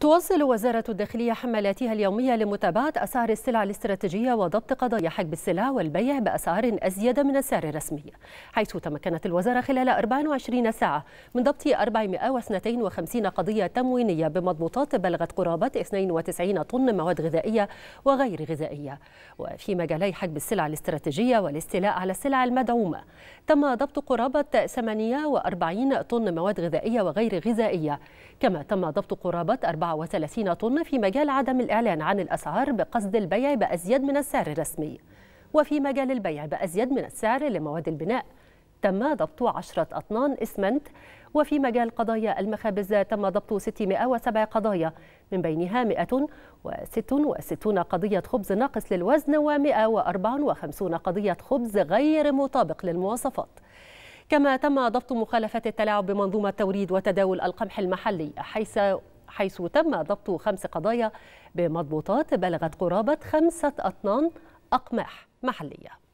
تواصل وزارة الداخلية حملاتها اليومية لمتابعة أسعار السلع الاستراتيجية وضبط قضايا حجب السلع والبيع بأسعار أزيد من السعر الرسمي حيث تمكنت الوزارة خلال 24 ساعة من ضبط 452 قضية تموينية بمضبوطات بلغت قرابة 92 طن مواد غذائية وغير غذائية وفي مجالي حجب السلع الاستراتيجية والاستيلاء على السلع المدعومة تم ضبط قرابة 48 طن مواد غذائية وغير غذائية كما تم ضبط قرابة 4 34 طن في مجال عدم الإعلان عن الأسعار بقصد البيع بأزيد من السعر الرسمي وفي مجال البيع بأزيد من السعر لمواد البناء تم ضبط 10 أطنان إسمنت وفي مجال قضايا المخابز تم ضبط 607 قضايا من بينها 166 قضية خبز ناقص للوزن و154 قضية خبز غير مطابق للمواصفات كما تم ضبط مخالفة التلاعب بمنظومة توريد وتداول القمح المحلي حيث حيث تم ضبط خمس قضايا بمضبوطات بلغت قرابة خمسة أطنان أقماح محلية